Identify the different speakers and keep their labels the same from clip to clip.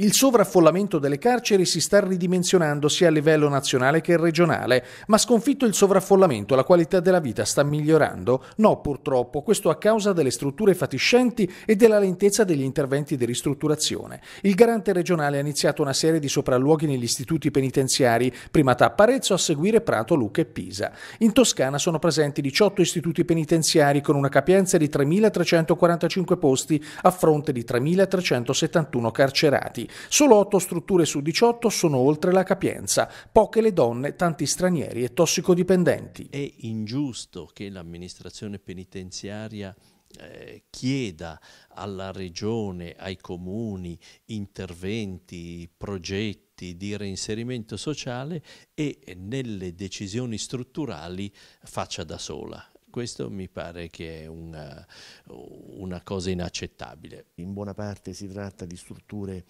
Speaker 1: Il sovraffollamento delle carceri si sta ridimensionando sia a livello nazionale che regionale, ma sconfitto il sovraffollamento la qualità della vita sta migliorando? No, purtroppo, questo a causa delle strutture fatiscenti e della lentezza degli interventi di ristrutturazione. Il garante regionale ha iniziato una serie di sopralluoghi negli istituti penitenziari, prima tappa Arezzo, a seguire Prato, Lucca e Pisa. In Toscana sono presenti 18 istituti penitenziari con una capienza di 3.345 posti a fronte di 3.371 carcerati. Solo 8 strutture su 18 sono oltre la capienza, poche le donne, tanti stranieri e tossicodipendenti.
Speaker 2: È ingiusto che l'amministrazione penitenziaria eh, chieda alla regione, ai comuni interventi, progetti di reinserimento sociale e nelle decisioni strutturali faccia da sola questo mi pare che è una, eh, una cosa inaccettabile. In buona parte si tratta di strutture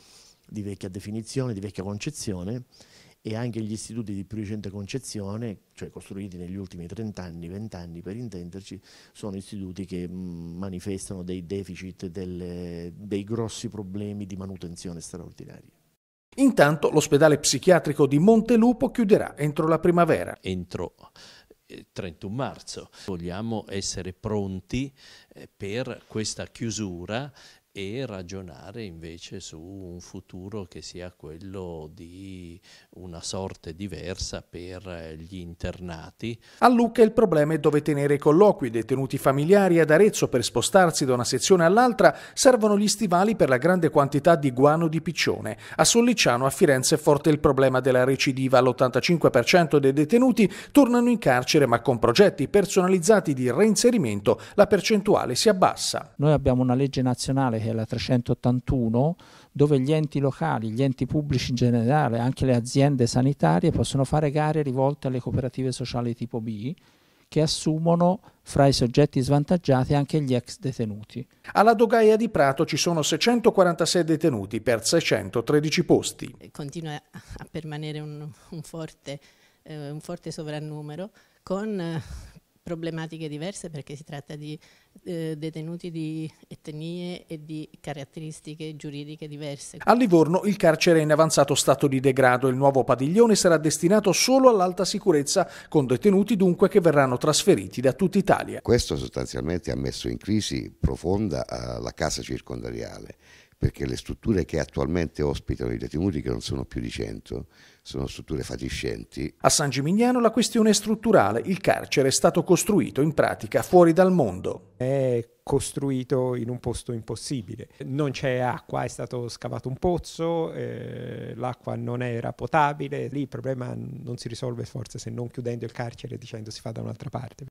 Speaker 2: di vecchia definizione, di vecchia concezione e anche gli istituti di più recente concezione, cioè costruiti negli ultimi 30 anni, 20 anni per intenderci, sono istituti che
Speaker 1: mm, manifestano dei deficit, delle, dei grossi problemi di manutenzione straordinaria. Intanto l'ospedale psichiatrico di Montelupo chiuderà entro la primavera.
Speaker 2: Entro 31 eh, marzo. Vogliamo essere pronti eh, per questa chiusura e ragionare invece su un futuro che sia quello di una sorte diversa per eh, gli internati.
Speaker 1: A Lucca il problema è dove tenere i colloqui. I Detenuti familiari ad Arezzo per spostarsi da una sezione all'altra servono gli stivali per la grande quantità di guano di piccione. A Sollicciano, a Firenze, è forte il problema della recidiva. L'85% dei detenuti tornano in carcere ma con progetti personalizzati di reinserimento la percentuale si abbassa.
Speaker 2: Noi abbiamo una legge nazionale che è la 381 dove gli enti locali, gli enti pubblici in generale, anche le aziende aziende sanitarie possono fare gare rivolte alle cooperative sociali tipo B che assumono fra i soggetti svantaggiati anche gli
Speaker 1: ex detenuti. Alla dogaia di Prato ci sono 646 detenuti per 613 posti.
Speaker 2: Continua a permanere un, un, forte, eh, un forte sovrannumero con eh, problematiche diverse perché si tratta di eh, detenuti di etnie e di caratteristiche giuridiche diverse. A Livorno
Speaker 1: il carcere è in avanzato stato di degrado e il nuovo padiglione sarà destinato solo all'alta sicurezza, con detenuti dunque che verranno trasferiti da tutta Italia. Questo sostanzialmente ha messo in crisi profonda eh, la casa circondariale perché le strutture che attualmente ospitano i detenuti, che non sono più di 100, sono strutture fatiscenti. A San Gimignano la questione è strutturale, il carcere è stato costruito in pratica fuori dal mondo. È costruito in un posto impossibile, non c'è acqua, è stato scavato un pozzo, eh, l'acqua non era potabile, lì il problema non si risolve forse se non chiudendo il carcere e dicendo si fa da un'altra parte.